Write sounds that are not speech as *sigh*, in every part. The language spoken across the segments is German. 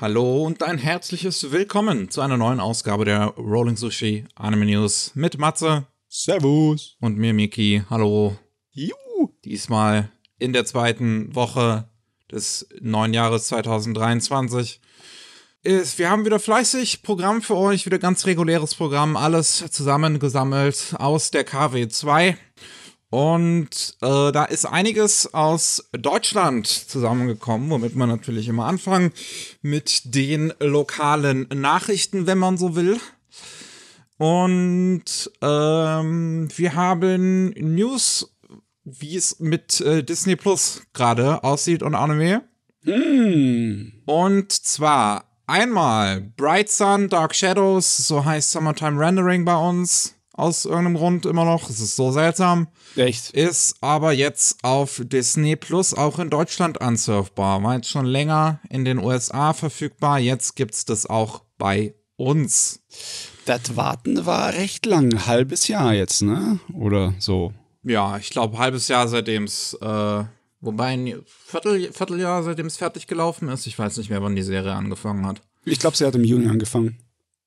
Hallo und ein herzliches Willkommen zu einer neuen Ausgabe der Rolling Sushi Anime News mit Matze. Servus. Und mir, Miki. Hallo. Juhu. Diesmal in der zweiten Woche des neuen Jahres 2023. Ist, wir haben wieder fleißig Programm für euch, wieder ganz reguläres Programm, alles zusammengesammelt aus der KW2. Und äh, da ist einiges aus Deutschland zusammengekommen, womit man natürlich immer anfangen mit den lokalen Nachrichten, wenn man so will. Und ähm, wir haben News, wie es mit äh, Disney Plus gerade aussieht und Anime. Mm. Und zwar einmal Bright Sun, Dark Shadows, so heißt Summertime Rendering bei uns aus irgendeinem Grund immer noch. Es ist so seltsam. Echt? Ist aber jetzt auf Disney Plus auch in Deutschland unsurfbar. War jetzt schon länger in den USA verfügbar. Jetzt gibt es das auch bei uns. Das Warten war recht lang. Halbes Jahr jetzt, ne? Oder so. Ja, ich glaube, halbes Jahr seitdem's. Äh, wobei ein Viertel, Vierteljahr es fertig gelaufen ist. Ich weiß nicht mehr, wann die Serie angefangen hat. Ich glaube, sie hat im Juni angefangen.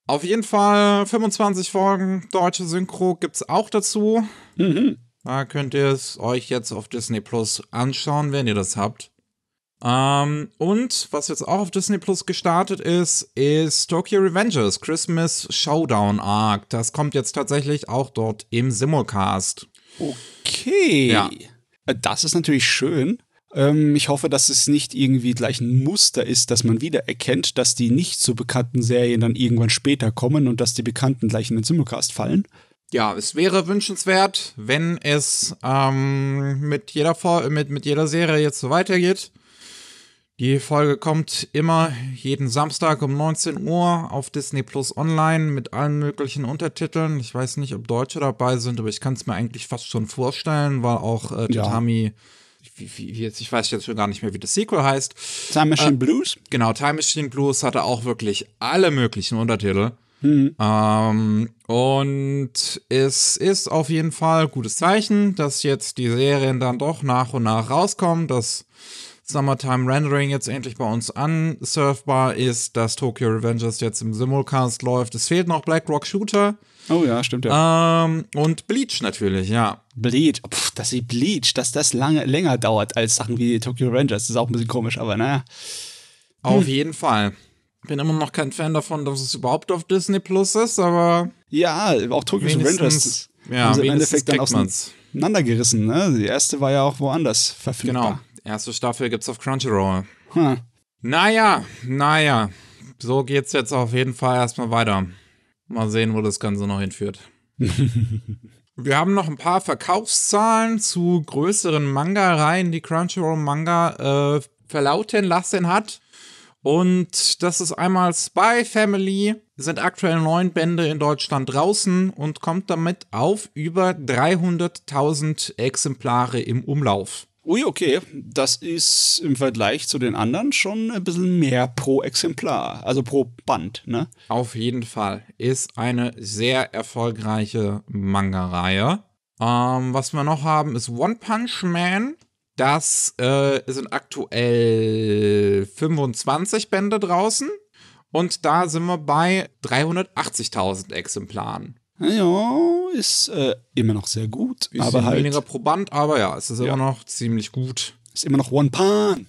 Auf jeden Fall 25 Folgen deutsche Synchro gibt es auch dazu. Mhm. Da könnt ihr es euch jetzt auf Disney Plus anschauen, wenn ihr das habt. Ähm, und was jetzt auch auf Disney Plus gestartet ist, ist Tokyo Revengers Christmas Showdown Arc. Das kommt jetzt tatsächlich auch dort im Simulcast. Okay. Ja. Äh, das ist natürlich schön. Ähm, ich hoffe, dass es nicht irgendwie gleich ein Muster ist, dass man wieder erkennt, dass die nicht so bekannten Serien dann irgendwann später kommen und dass die bekannten gleich in den Simulcast fallen. Ja, es wäre wünschenswert, wenn es ähm, mit, jeder Vor mit, mit jeder Serie jetzt so weitergeht. Die Folge kommt immer jeden Samstag um 19 Uhr auf Disney Plus Online mit allen möglichen Untertiteln. Ich weiß nicht, ob Deutsche dabei sind, aber ich kann es mir eigentlich fast schon vorstellen, weil auch äh, Tatami ja wie, wie jetzt, ich weiß jetzt schon gar nicht mehr, wie das Sequel heißt. Time Machine äh, Blues? Genau, Time Machine Blues hatte auch wirklich alle möglichen Untertitel. Mhm. Ähm, und es ist auf jeden Fall gutes Zeichen, dass jetzt die Serien dann doch nach und nach rauskommen, dass Summertime Rendering jetzt endlich bei uns unsurfbar ist, dass Tokyo Revengers jetzt im Simulcast läuft. Es fehlt noch Black Rock Shooter. Oh ja, stimmt ja. Ähm, und Bleach natürlich, ja. Bleach, Puh, oh, dass sie Bleach, dass das lange, länger dauert als Sachen wie Tokyo Rangers, das ist auch ein bisschen komisch, aber naja. Hm. Auf jeden Fall. Bin immer noch kein Fan davon, dass es überhaupt auf Disney Plus ist, aber. Ja, auch Tokyo Rangers. Ja, haben sie im Endeffekt dann auseinandergerissen, ne? Die erste war ja auch woanders verfügbar. Genau. Erste Staffel gibt's auf Crunchyroll. Hm. Naja, naja. So geht's jetzt auf jeden Fall erstmal weiter. Mal sehen, wo das Ganze noch hinführt. *laughs* Wir haben noch ein paar Verkaufszahlen zu größeren Manga-Reihen, die Crunchyroll Manga äh, verlauten lassen hat. Und das ist einmal Spy Family, sind aktuell neun Bände in Deutschland draußen und kommt damit auf über 300.000 Exemplare im Umlauf. Ui, okay. Das ist im Vergleich zu den anderen schon ein bisschen mehr pro Exemplar, also pro Band, ne? Auf jeden Fall. Ist eine sehr erfolgreiche Manga-Reihe. Ähm, was wir noch haben, ist One Punch Man. Das äh, sind aktuell 25 Bände draußen. Und da sind wir bei 380.000 Exemplaren ja, ist äh, immer noch sehr gut. Ist aber halt, weniger probant, aber ja, es ist ja. immer noch ziemlich gut. Ist immer noch One Pan.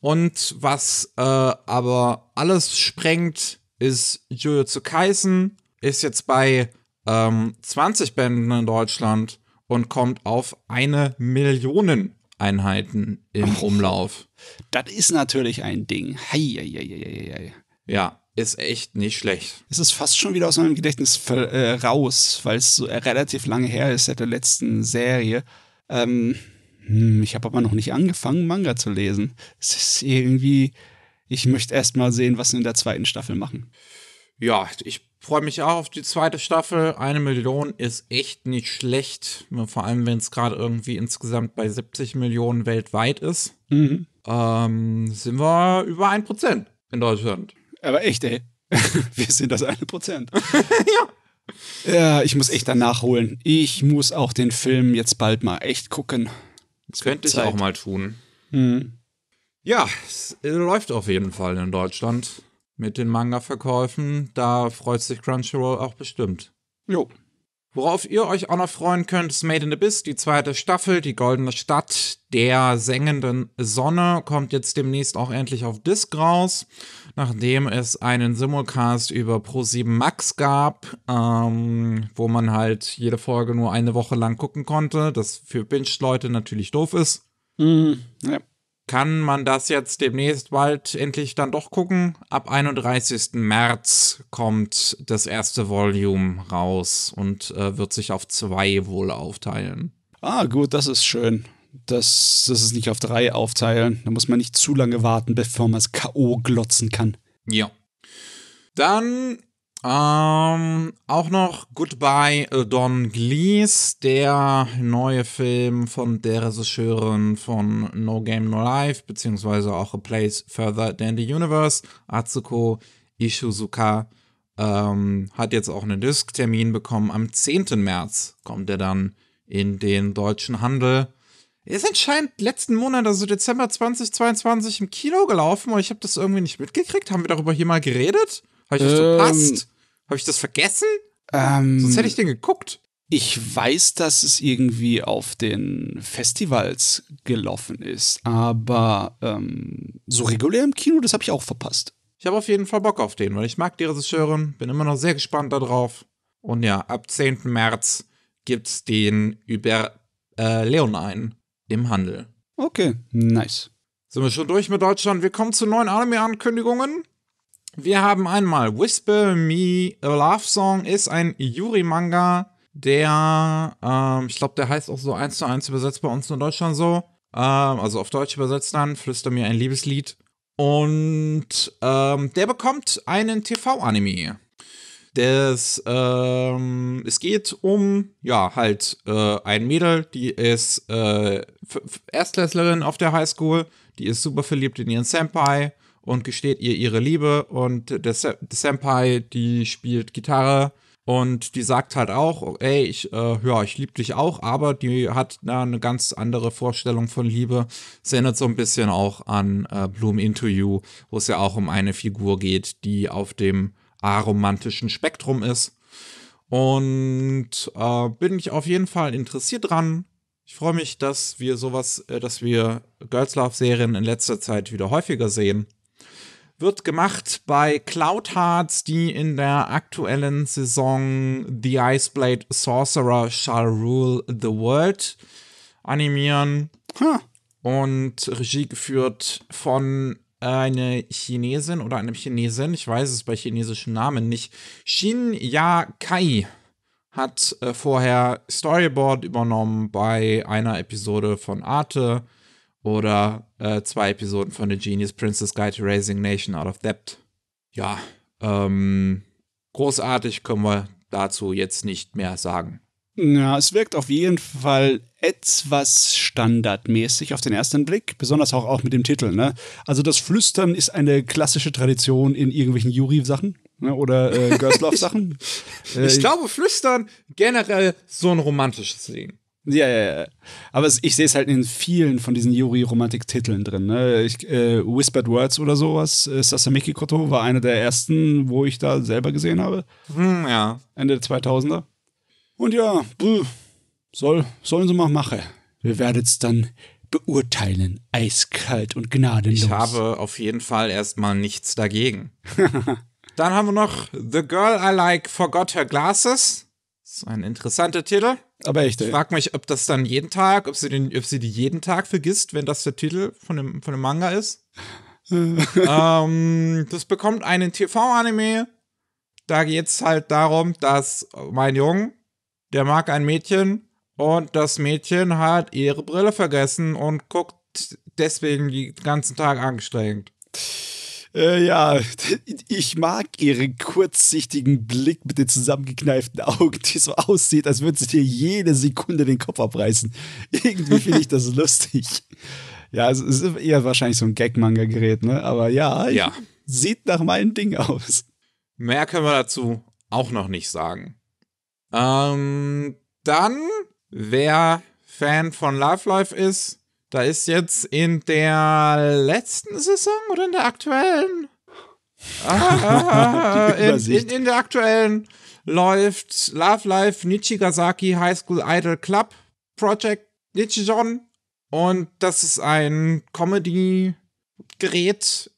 Und was äh, aber alles sprengt, ist zu Kaisen, ist jetzt bei ähm, 20 Bänden in Deutschland und kommt auf eine Million Einheiten im Umlauf. Das ist natürlich ein Ding. Hei, hei, hei, hei. Ja, ist echt nicht schlecht. Es ist fast schon wieder aus meinem Gedächtnis äh, raus, weil es so äh, relativ lange her ist seit der letzten Serie. Ähm, hm, ich habe aber noch nicht angefangen, Manga zu lesen. Es ist irgendwie, ich möchte erst mal sehen, was sie in der zweiten Staffel machen. Ja, ich freue mich auch auf die zweite Staffel. Eine Million ist echt nicht schlecht, vor allem wenn es gerade irgendwie insgesamt bei 70 Millionen weltweit ist. Mhm. Ähm, sind wir über ein Prozent in Deutschland aber echt, ey. *laughs* Wir sind das eine Prozent. *laughs* ja. Ja, ich muss echt danach holen. Ich muss auch den Film jetzt bald mal echt gucken. Das könnte ich auch mal tun. Hm. Ja, es äh, läuft auf jeden Fall in Deutschland mit den Manga-Verkäufen. Da freut sich Crunchyroll auch bestimmt. Jo. Worauf ihr euch auch noch freuen könnt, ist Made in Abyss, die zweite Staffel, die goldene Stadt der sengenden Sonne, kommt jetzt demnächst auch endlich auf Disc raus, nachdem es einen Simulcast über Pro7 Max gab, ähm, wo man halt jede Folge nur eine Woche lang gucken konnte, das für Binge-Leute natürlich doof ist. Mhm, ja kann man das jetzt demnächst bald endlich dann doch gucken. Ab 31. März kommt das erste Volume raus und äh, wird sich auf zwei wohl aufteilen. Ah, gut, das ist schön. Dass das es nicht auf drei aufteilen. Da muss man nicht zu lange warten, bevor man es K.O. glotzen kann. Ja. Dann ähm, auch noch Goodbye äh, Don Glees, der neue Film von der Regisseurin von No Game No Life, beziehungsweise auch A Place Further Than the Universe, Atsuko Ishizuka, ähm, hat jetzt auch einen Disc-Termin bekommen. Am 10. März kommt er dann in den deutschen Handel. Ist anscheinend letzten Monat, also Dezember 2022, im Kino gelaufen und ich habe das irgendwie nicht mitgekriegt. Haben wir darüber hier mal geredet? Habe ich das ähm, verpasst? Habe ich das vergessen? Ähm, Sonst hätte ich den geguckt. Ich weiß, dass es irgendwie auf den Festivals gelaufen ist, aber ähm, so regulär im Kino, das habe ich auch verpasst. Ich habe auf jeden Fall Bock auf den, weil ich mag die Regisseurin, bin immer noch sehr gespannt darauf. Und ja, ab 10. März gibt es den über äh, ein im Handel. Okay, nice. Sind wir schon durch mit Deutschland? Wir kommen zu neuen Anime-Ankündigungen. Wir haben einmal Whisper Me a Love Song ist ein Yuri-Manga, der, ähm, ich glaube, der heißt auch so eins zu eins übersetzt bei uns in Deutschland so. Ähm, also auf Deutsch übersetzt dann, flüster mir ein Liebeslied. Und ähm, der bekommt einen TV-Anime. Das, ähm, es geht um, ja, halt äh, ein Mädel, die ist äh, Erstklässlerin auf der Highschool, die ist super verliebt in ihren Senpai und gesteht ihr ihre Liebe. Und der, Se der Senpai, die spielt Gitarre und die sagt halt auch, oh, ey, ich, äh, ja, ich liebe dich auch, aber die hat na, eine ganz andere Vorstellung von Liebe. Es erinnert so ein bisschen auch an äh, Bloom Interview, wo es ja auch um eine Figur geht, die auf dem aromantischen Spektrum ist. Und äh, bin ich auf jeden Fall interessiert dran. Ich freue mich, dass wir sowas, äh, dass wir Girls Love Serien in letzter Zeit wieder häufiger sehen wird gemacht bei Cloud Hearts, die in der aktuellen Saison The Iceblade Sorcerer Shall Rule the World animieren. Und Regie geführt von einer Chinesin oder einem Chinesen, ich weiß es bei chinesischen Namen nicht, Shin Ya Kai hat äh, vorher Storyboard übernommen bei einer Episode von Arte oder äh, zwei Episoden von The Genius Princess Guide to Raising Nation Out of Debt. Ja, ähm, großartig können wir dazu jetzt nicht mehr sagen. Ja, es wirkt auf jeden Fall etwas standardmäßig auf den ersten Blick, besonders auch, auch mit dem Titel. Ne? Also das Flüstern ist eine klassische Tradition in irgendwelchen Juri-Sachen ne? oder äh, Gerslov-Sachen. *laughs* ich, äh, ich glaube, Flüstern generell so ein romantisches Ding. Ja, ja, ja. Aber es, ich sehe es halt in vielen von diesen Yuri-Romantik-Titeln drin. Ne? Ich, äh, Whispered Words oder sowas, äh, Sasamiki Koto war einer der ersten, wo ich da selber gesehen habe. Hm, ja. Ende der 2000er. Und ja, brr, soll, sollen sie mal machen. Wir werden es dann beurteilen, eiskalt und gnadenlos. Ich habe auf jeden Fall erstmal nichts dagegen. *laughs* dann haben wir noch The Girl I Like Forgot Her Glasses. Das ist ein interessanter Titel. Aber echt, ey. Ich frage mich, ob das dann jeden Tag, ob sie, den, ob sie die jeden Tag vergisst, wenn das der Titel von dem, von dem Manga ist. *laughs* ähm, das bekommt einen TV-Anime. Da geht es halt darum, dass mein Junge, der mag ein Mädchen und das Mädchen hat ihre Brille vergessen und guckt deswegen den ganzen Tag angestrengt. Äh, ja, ich mag ihren kurzsichtigen Blick mit den zusammengekneiften Augen, die so aussieht, als würden sie dir jede Sekunde den Kopf abreißen. Irgendwie finde ich das lustig. Ja, es ist eher wahrscheinlich so ein Gag-Manga-Gerät, ne? Aber ja, ja. sieht nach meinem Ding aus. Mehr können wir dazu auch noch nicht sagen. Ähm, dann, wer Fan von Love Life ist, da ist jetzt in der letzten Saison oder in der aktuellen? Ah, *laughs* in, in, in, der aktuellen läuft Love Life Nichigasaki High School Idol Club Project Nichijon. Und das ist ein Comedy-Gerät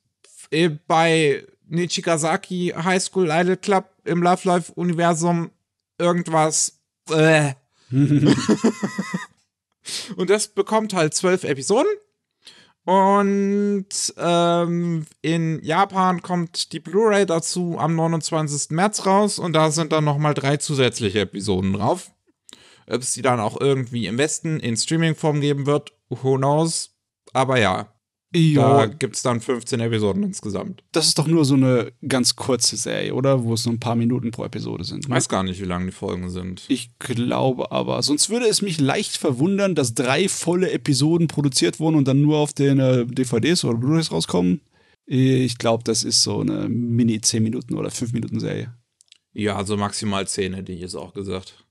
bei Nichigasaki High School Idol Club im Love Life Universum. Irgendwas. Äh. *laughs* *laughs* Und das bekommt halt zwölf Episoden. Und ähm, in Japan kommt die Blu-ray dazu am 29. März raus und da sind dann nochmal drei zusätzliche Episoden drauf. Ob es die dann auch irgendwie im Westen in Streamingform geben wird, who knows. Aber ja, Jo. Da gibt es dann 15 Episoden insgesamt. Das ist doch nur so eine ganz kurze Serie, oder? Wo es nur ein paar Minuten pro Episode sind. Ich ne? weiß gar nicht, wie lang die Folgen sind. Ich glaube aber. Sonst würde es mich leicht verwundern, dass drei volle Episoden produziert wurden und dann nur auf den äh, DVDs oder Blu-rays rauskommen. Ich glaube, das ist so eine Mini-10 Minuten oder 5 Minuten Serie. Ja, also maximal 10 hätte ich jetzt auch gesagt.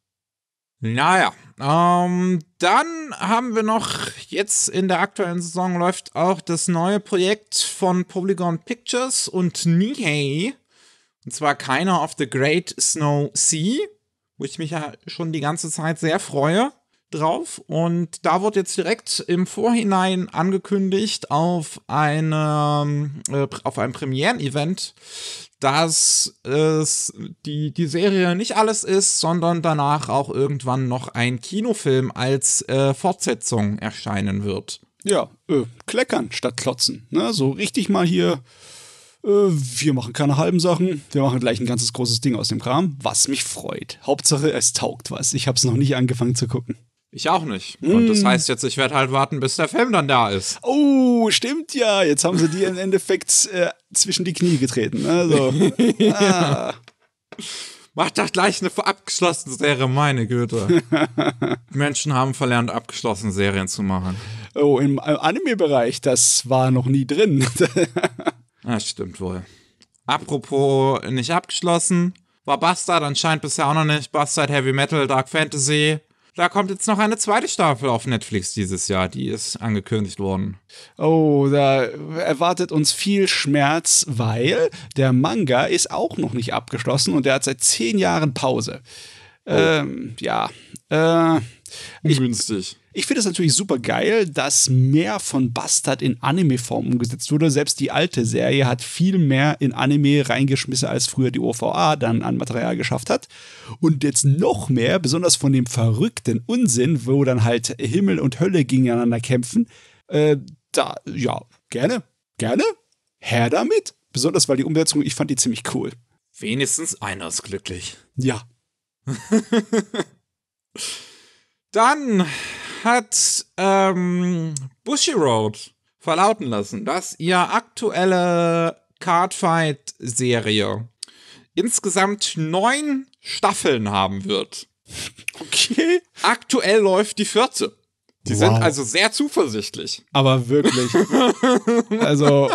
Naja, ähm, dann haben wir noch, jetzt in der aktuellen Saison läuft auch das neue Projekt von Polygon Pictures und Nihei. Und zwar Keiner of the Great Snow Sea, wo ich mich ja schon die ganze Zeit sehr freue drauf und da wird jetzt direkt im Vorhinein angekündigt auf einem ähm, äh, auf einem Premieren-Event, dass es die die Serie nicht alles ist, sondern danach auch irgendwann noch ein Kinofilm als äh, Fortsetzung erscheinen wird. Ja, äh, kleckern statt klotzen, ne? So richtig mal hier äh, wir machen keine halben Sachen, wir machen gleich ein ganzes großes Ding aus dem Kram, was mich freut. Hauptsache, es taugt was. Ich habe es noch nicht angefangen zu gucken. Ich auch nicht. Mm. Und das mm. heißt jetzt, ich werde halt warten, bis der Film dann da ist. Oh, stimmt ja. Jetzt haben sie die im Endeffekt äh, zwischen die Knie getreten. Also. *laughs* ah. Macht doch gleich eine abgeschlossene Serie, meine Güte. *laughs* Menschen haben verlernt, abgeschlossene Serien zu machen. Oh, im Anime-Bereich, das war noch nie drin. das *laughs* stimmt wohl. Apropos nicht abgeschlossen, war Bastard anscheinend bisher auch noch nicht. Bastard Heavy Metal, Dark Fantasy, da kommt jetzt noch eine zweite Staffel auf Netflix dieses Jahr, die ist angekündigt worden. Oh, da erwartet uns viel Schmerz, weil der Manga ist auch noch nicht abgeschlossen und der hat seit zehn Jahren Pause. Oh. Ähm, ja. Äh, Ungünstig. Ich finde es natürlich super geil, dass mehr von Bastard in Anime-Form umgesetzt wurde. Selbst die alte Serie hat viel mehr in Anime reingeschmissen, als früher die OVA dann an Material geschafft hat. Und jetzt noch mehr, besonders von dem verrückten Unsinn, wo dann halt Himmel und Hölle gegeneinander kämpfen. Äh, da, ja, gerne, gerne, her damit. Besonders weil die Umsetzung, ich fand die ziemlich cool. Wenigstens einer ist glücklich. Ja. *laughs* Dann hat ähm, Road verlauten lassen, dass ihr aktuelle Cardfight-Serie insgesamt neun Staffeln haben wird. Okay. Aktuell läuft die vierte. Die wow. sind also sehr zuversichtlich. Aber wirklich. *laughs* also.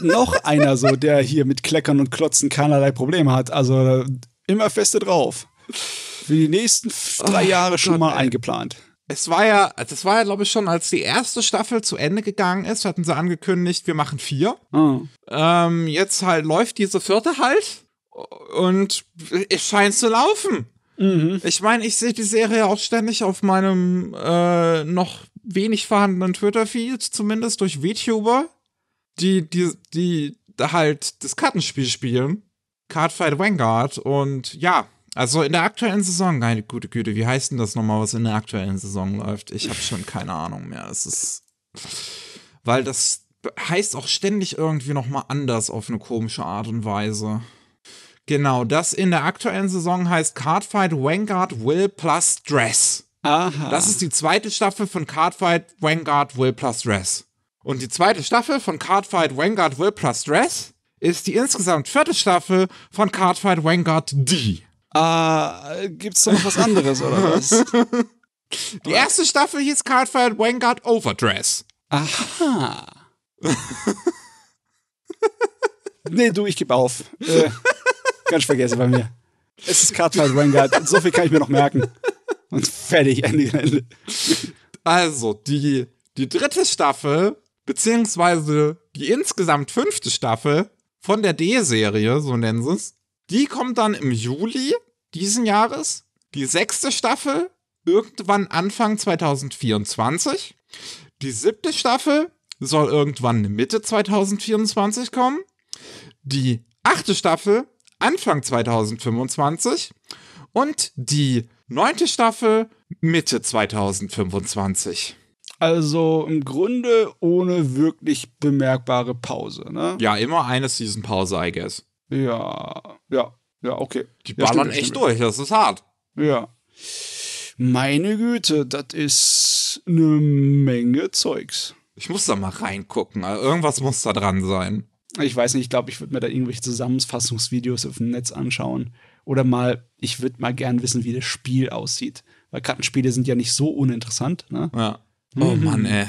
noch einer so, der hier mit Kleckern und Klotzen keinerlei Probleme hat. Also immer feste drauf für die nächsten drei oh, Jahre schon Gott, mal ey. eingeplant. Es war ja, das also war ja, glaube ich, schon, als die erste Staffel zu Ende gegangen ist, hatten sie angekündigt, wir machen vier. Oh. Ähm, jetzt halt läuft diese vierte halt und es scheint zu laufen. Mhm. Ich meine, ich sehe die Serie auch ständig auf meinem äh, noch wenig vorhandenen Twitter-Feed, zumindest durch VTuber, die, die, die halt das Kartenspiel spielen. Cardfight Vanguard und ja, also in der aktuellen Saison, meine gute Güte, wie heißt denn das nochmal, was in der aktuellen Saison läuft? Ich habe schon keine Ahnung mehr. Es ist. Weil das heißt auch ständig irgendwie nochmal anders auf eine komische Art und Weise. Genau, das in der aktuellen Saison heißt Cardfight Vanguard Will plus Dress. Aha. Das ist die zweite Staffel von Cardfight Vanguard Will plus Dress. Und die zweite Staffel von Cardfight Vanguard Will plus Dress ist die insgesamt vierte Staffel von Cardfight Vanguard D. Äh, gibt's da noch was anderes oder was? Die erste Staffel hieß Cardfight Vanguard Overdress. Aha. nee, du, ich gebe auf. Äh, ganz vergessen bei mir. Es ist Cardfight Vanguard. So viel kann ich mir noch merken. Und fertig, Ende, Ende. Also, die, die dritte Staffel, beziehungsweise die insgesamt fünfte Staffel von der D-Serie, so nennen sie es, die kommt dann im Juli diesen Jahres. Die sechste Staffel irgendwann Anfang 2024. Die siebte Staffel soll irgendwann Mitte 2024 kommen. Die achte Staffel Anfang 2025. Und die neunte Staffel Mitte 2025. Also im Grunde ohne wirklich bemerkbare Pause, ne? Ja, immer eine Season-Pause, I guess. Ja, ja, ja, okay. Die ballern ja, stimmt, echt stimmt. durch, das ist hart. Ja. Meine Güte, das ist eine Menge Zeugs. Ich muss da mal reingucken. Also irgendwas muss da dran sein. Ich weiß nicht, ich glaube, ich würde mir da irgendwelche Zusammenfassungsvideos auf dem Netz anschauen. Oder mal, ich würde mal gern wissen, wie das Spiel aussieht. Weil Kartenspiele sind ja nicht so uninteressant, ne? Ja. Oh mhm. Mann, ey.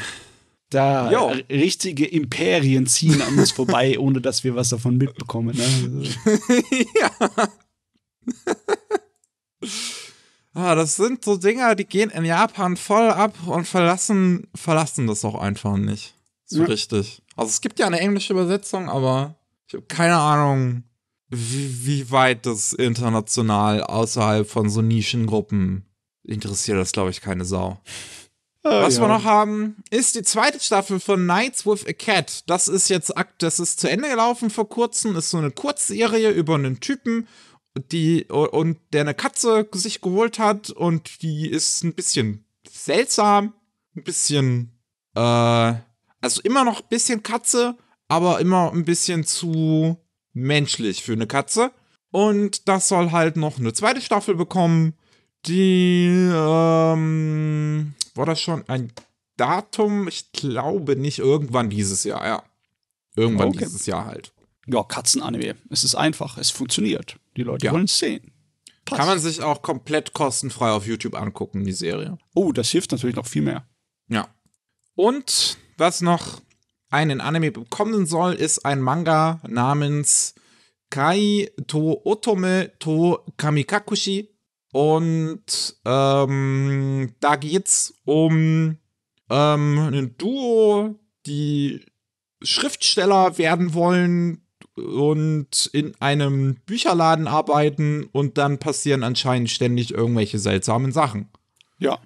Da jo. richtige Imperien ziehen an uns vorbei, *laughs* ohne dass wir was davon mitbekommen. Ne? *laughs* ja. ah, das sind so Dinger, die gehen in Japan voll ab und verlassen, verlassen das auch einfach nicht. So ja. richtig. Also es gibt ja eine englische Übersetzung, aber ich habe keine Ahnung, wie, wie, weit das international außerhalb von so Nischengruppen interessiert das, glaube ich, keine Sau. Ah, Was ja. wir noch haben, ist die zweite Staffel von Nights with a Cat. Das ist jetzt, das ist zu Ende gelaufen vor kurzem, ist so eine Kurzserie über einen Typen, die, und der eine Katze sich geholt hat und die ist ein bisschen seltsam, ein bisschen, äh, also immer noch ein bisschen Katze, aber immer ein bisschen zu menschlich für eine Katze. Und das soll halt noch eine zweite Staffel bekommen die, ähm, war das schon ein Datum? Ich glaube nicht, irgendwann dieses Jahr, ja. Irgendwann okay. dieses Jahr halt. Ja, Katzenanime. Es ist einfach, es funktioniert. Die Leute ja. wollen es sehen. Passt. Kann man sich auch komplett kostenfrei auf YouTube angucken, die Serie. Oh, das hilft natürlich noch viel mehr. Ja. Und was noch einen Anime bekommen soll, ist ein Manga namens Kai to Otome to Kamikakushi und ähm, da geht's um ähm, ein Duo, die Schriftsteller werden wollen und in einem Bücherladen arbeiten und dann passieren anscheinend ständig irgendwelche seltsamen Sachen. Ja.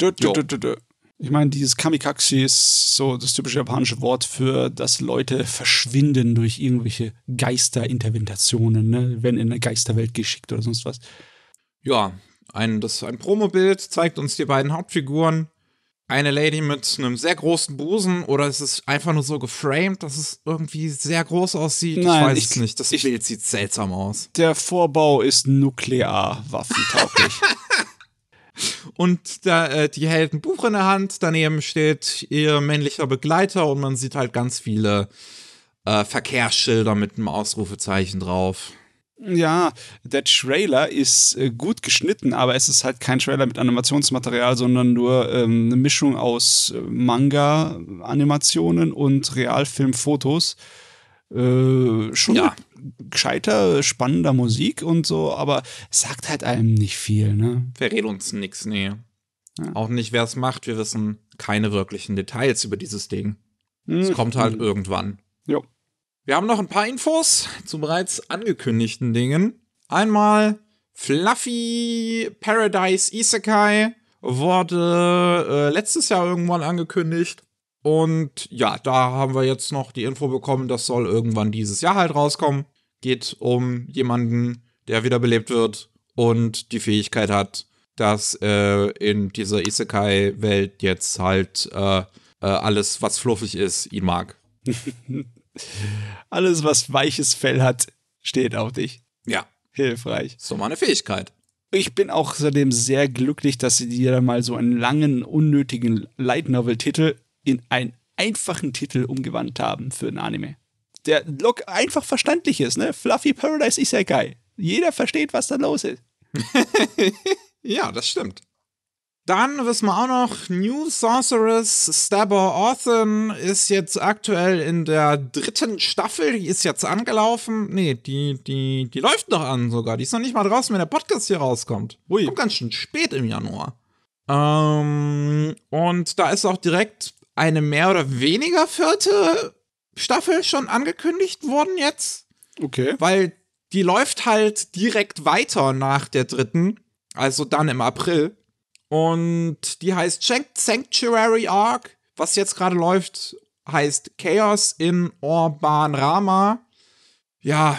Dö, dö, dö, ich meine, dieses Kamikaze ist so das typische japanische Wort für, dass Leute verschwinden durch irgendwelche Geisterinterventationen, ne? werden in eine Geisterwelt geschickt oder sonst was ja, ein, das, ein Promobild zeigt uns die beiden Hauptfiguren. Eine Lady mit einem sehr großen Busen oder ist es einfach nur so geframed, dass es irgendwie sehr groß aussieht? Nein, ich weiß ich, es nicht. Das ich, Bild sieht seltsam aus. Der Vorbau ist nuklear waffentauglich. *laughs* und da, äh, die hält ein Buch in der Hand, daneben steht ihr männlicher Begleiter und man sieht halt ganz viele äh, Verkehrsschilder mit einem Ausrufezeichen drauf. Ja, der Trailer ist äh, gut geschnitten, aber es ist halt kein Trailer mit Animationsmaterial, sondern nur ähm, eine Mischung aus äh, Manga-Animationen und Realfilm-Fotos. Äh, schon ja. gescheiter, spannender Musik und so, aber es sagt halt einem nicht viel, ne? Verrät uns nichts, nee. Ja. Auch nicht, wer es macht. Wir wissen keine wirklichen Details über dieses Ding. Mhm. Es kommt halt irgendwann. Ja. Wir haben noch ein paar Infos zu bereits angekündigten Dingen. Einmal Fluffy Paradise Isekai wurde äh, letztes Jahr irgendwann angekündigt. Und ja, da haben wir jetzt noch die Info bekommen, das soll irgendwann dieses Jahr halt rauskommen. Geht um jemanden, der wiederbelebt wird und die Fähigkeit hat, dass äh, in dieser Isekai-Welt jetzt halt äh, äh alles, was fluffig ist, ihn mag. *laughs* Alles, was weiches Fell hat, steht auf dich. Ja. Hilfreich. So meine Fähigkeit. Ich bin auch außerdem sehr glücklich, dass sie dir mal so einen langen, unnötigen Light Novel-Titel in einen einfachen Titel umgewandt haben für ein Anime. Der Look einfach verständlich ist, ne? Fluffy Paradise ist ja geil. Jeder versteht, was da los ist. *laughs* ja, das stimmt. Dann wissen wir auch noch, New Sorceress Stabber Orthon ist jetzt aktuell in der dritten Staffel, die ist jetzt angelaufen. Nee, die, die, die läuft noch an sogar. Die ist noch nicht mal draußen, wenn der Podcast hier rauskommt. Ui. Kommt ganz schön spät im Januar. Ähm, und da ist auch direkt eine mehr oder weniger vierte Staffel schon angekündigt worden jetzt. Okay. Weil die läuft halt direkt weiter nach der dritten, also dann im April. Und die heißt Sanctuary Arc. Was jetzt gerade läuft, heißt Chaos in Orban Rama. Ja,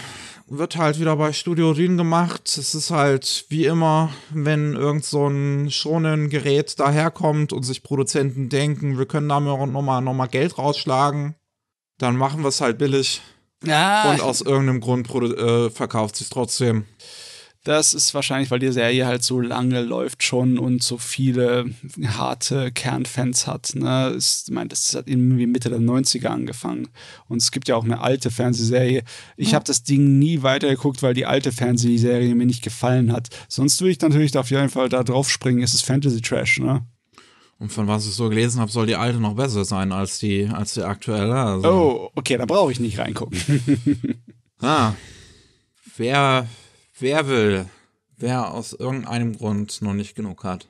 wird halt wieder bei Studio Rin gemacht. Es ist halt wie immer, wenn irgend so ein schonen Gerät daherkommt und sich Produzenten denken, wir können da nochmal noch mal Geld rausschlagen, dann machen wir es halt billig. Ah. Und aus irgendeinem Grund äh, verkauft sich trotzdem. Das ist wahrscheinlich, weil die Serie halt so lange läuft schon und so viele harte Kernfans hat. Ne? Ich meine, das hat irgendwie Mitte der 90er angefangen. Und es gibt ja auch eine alte Fernsehserie. Ich ja. habe das Ding nie weitergeguckt, weil die alte Fernsehserie mir nicht gefallen hat. Sonst würde ich natürlich auf jeden Fall da drauf springen. Es ist Fantasy Trash, ne? Und von was ich so gelesen habe, soll die alte noch besser sein als die, als die aktuelle. Also. Oh, okay, da brauche ich nicht reingucken. *laughs* ah. Wer, Wer will, wer aus irgendeinem Grund noch nicht genug hat.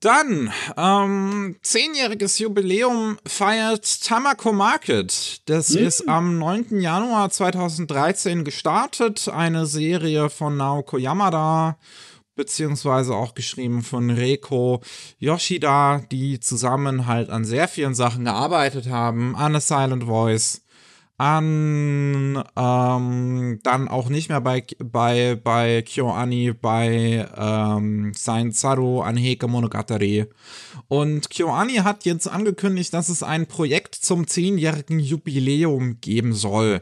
Dann, ähm, zehnjähriges Jubiläum feiert Tamako Market. Das mhm. ist am 9. Januar 2013 gestartet. Eine Serie von Naoko Yamada, beziehungsweise auch geschrieben von Reiko Yoshida, die zusammen halt an sehr vielen Sachen gearbeitet haben. An a Silent Voice, an, ähm, dann auch nicht mehr bei, bei, bei KyoAni, bei ähm, Sein Zaru an Heke Monogatari. Und KyoAni hat jetzt angekündigt, dass es ein Projekt zum zehnjährigen Jubiläum geben soll.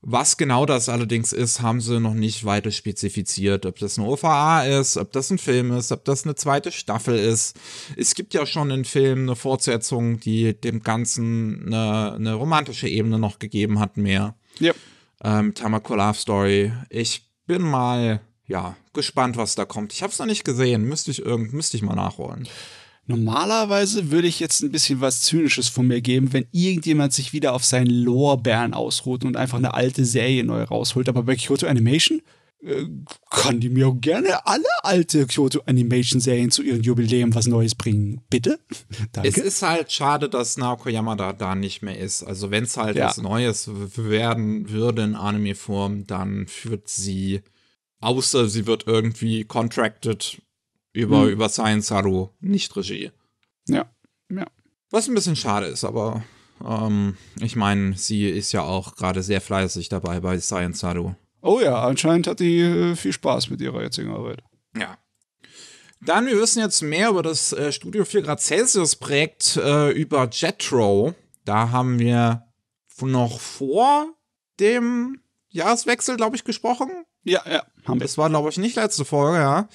Was genau das allerdings ist, haben sie noch nicht weiter spezifiziert. Ob das eine OVA ist, ob das ein Film ist, ob das eine zweite Staffel ist. Es gibt ja schon in Filmen eine Fortsetzung, die dem Ganzen eine, eine romantische Ebene noch gegeben hat, mehr. Ja. Ähm, Tamako Love Story. Ich bin mal, ja, gespannt, was da kommt. Ich habe es noch nicht gesehen. Müsste ich, irgend, müsste ich mal nachholen. Normalerweise würde ich jetzt ein bisschen was Zynisches von mir geben, wenn irgendjemand sich wieder auf seinen Lorbeeren ausruht und einfach eine alte Serie neu rausholt. Aber bei Kyoto Animation äh, kann die mir auch gerne alle alte Kyoto Animation Serien zu ihrem Jubiläum was Neues bringen. Bitte? *laughs* Danke. Es ist halt schade, dass Naoko Yamada da nicht mehr ist. Also wenn es halt ja. was Neues werden würde in Anime-Form, dann führt sie, außer sie wird irgendwie contracted über, mhm. über Science Haru, nicht Regie. Ja, ja. Was ein bisschen schade ist, aber ähm, ich meine, sie ist ja auch gerade sehr fleißig dabei bei Science Haru. Oh ja, anscheinend hat die äh, viel Spaß mit ihrer jetzigen Arbeit. Ja. Dann, wir wissen jetzt mehr über das äh, Studio 4 Grad Celsius Projekt, äh, über Jetro. Da haben wir noch vor dem Jahreswechsel, glaube ich, gesprochen. Ja, ja, haben wir. Das war, glaube ich, nicht letzte Folge, ja.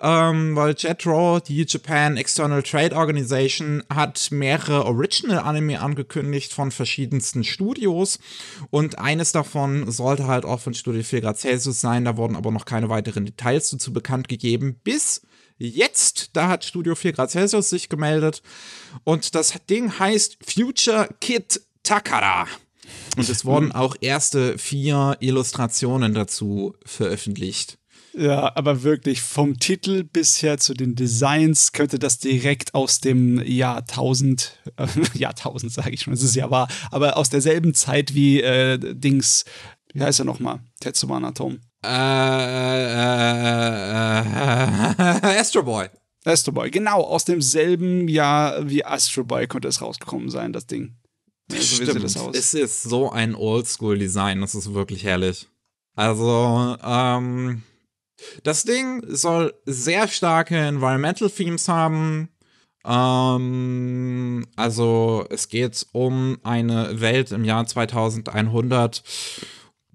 Ähm, weil JETRO, die Japan External Trade Organization, hat mehrere Original-Anime angekündigt von verschiedensten Studios. Und eines davon sollte halt auch von Studio 4 Grad Celsius sein. Da wurden aber noch keine weiteren Details dazu bekannt gegeben, bis jetzt. Da hat Studio 4 Grad Celsius sich gemeldet. Und das Ding heißt Future Kid Takara. Und es wurden auch erste vier Illustrationen dazu veröffentlicht. Ja, aber wirklich vom Titel bisher zu den Designs könnte das direkt aus dem Jahrtausend, äh, *laughs* Jahrtausend sage ich schon, das ist ja wahr, aber aus derselben Zeit wie äh, Dings, wie heißt er nochmal? Tetsuo Tom. Äh, äh, äh, äh *laughs* Astro Boy. Astro Boy, genau, aus demselben Jahr wie Astro Boy könnte es rausgekommen sein, das Ding. Also, Stimmt. Das aus? Es ist so ein Oldschool-Design, das ist wirklich herrlich. Also, ähm, das Ding soll sehr starke Environmental Themes haben. Ähm, also, es geht um eine Welt im Jahr 2100